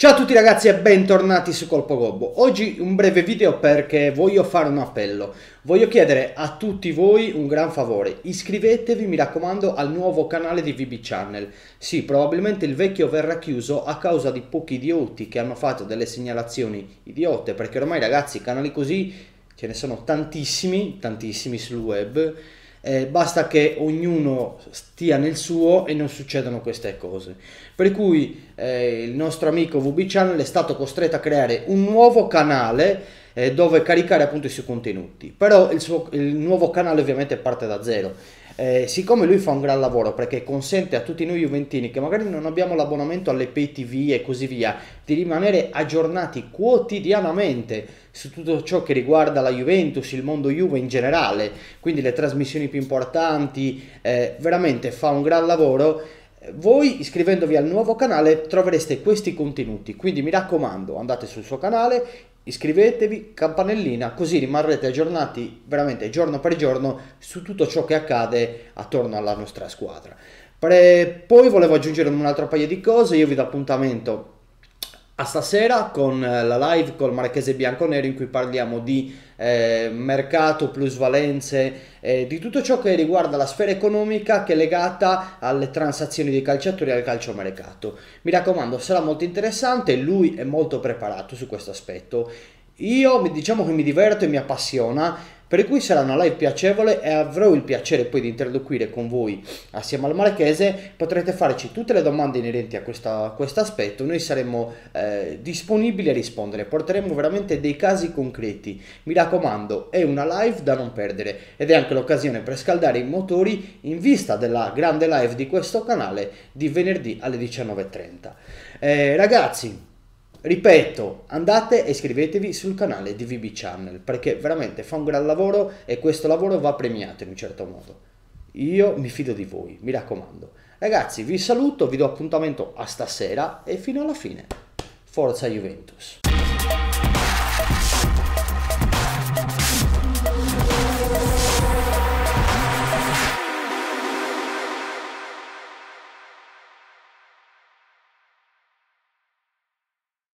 Ciao a tutti ragazzi e bentornati su Colpo Gobbo. Oggi un breve video perché voglio fare un appello. Voglio chiedere a tutti voi un gran favore. Iscrivetevi, mi raccomando, al nuovo canale di VB Channel. Sì, probabilmente il vecchio verrà chiuso a causa di pochi idioti che hanno fatto delle segnalazioni idiote, perché ormai ragazzi, canali così ce ne sono tantissimi, tantissimi sul web eh, basta che ognuno stia nel suo e non succedano queste cose. Per cui eh, il nostro amico VB Channel è stato costretto a creare un nuovo canale eh, dove caricare appunto i suoi contenuti. Però il, suo, il nuovo canale ovviamente parte da zero. Eh, siccome lui fa un gran lavoro perché consente a tutti noi juventini che magari non abbiamo l'abbonamento alle pay tv e così via di rimanere aggiornati quotidianamente su tutto ciò che riguarda la Juventus, il mondo Juve in generale, quindi le trasmissioni più importanti, eh, veramente fa un gran lavoro. Voi iscrivendovi al nuovo canale trovereste questi contenuti, quindi mi raccomando andate sul suo canale, iscrivetevi, campanellina, così rimarrete aggiornati veramente giorno per giorno su tutto ciò che accade attorno alla nostra squadra. Pre... Poi volevo aggiungere un altro paio di cose, io vi do appuntamento a stasera con eh, la live col Marchese Bianconero in cui parliamo di eh, mercato, plusvalenze, eh, di tutto ciò che riguarda la sfera economica che è legata alle transazioni dei calciatori e al calciomercato. Mi raccomando, sarà molto interessante, lui è molto preparato su questo aspetto. Io diciamo che mi diverto e mi appassiona per cui sarà una live piacevole e avrò il piacere poi di interloquire con voi assieme al Marchese. Potrete farci tutte le domande inerenti a questo aspetto. Noi saremo eh, disponibili a rispondere. Porteremo veramente dei casi concreti. Mi raccomando, è una live da non perdere ed è anche l'occasione per scaldare i motori in vista della grande live di questo canale di venerdì alle 19.30. Eh, ragazzi Ripeto, andate e iscrivetevi sul canale di VB Channel perché veramente fa un gran lavoro e questo lavoro va premiato in un certo modo. Io mi fido di voi, mi raccomando. Ragazzi, vi saluto, vi do appuntamento a stasera e fino alla fine. Forza Juventus!